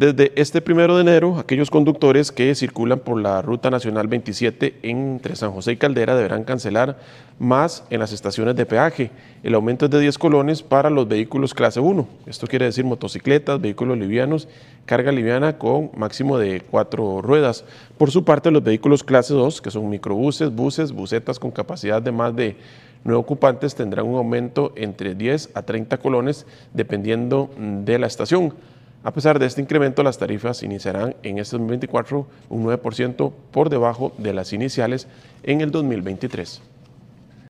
Desde este primero de enero, aquellos conductores que circulan por la Ruta Nacional 27 entre San José y Caldera deberán cancelar más en las estaciones de peaje. El aumento es de 10 colones para los vehículos clase 1. Esto quiere decir motocicletas, vehículos livianos, carga liviana con máximo de 4 ruedas. Por su parte, los vehículos clase 2, que son microbuses, buses, busetas con capacidad de más de 9 ocupantes, tendrán un aumento entre 10 a 30 colones dependiendo de la estación. A pesar de este incremento, las tarifas iniciarán en este 2024 un 9% por debajo de las iniciales en el 2023.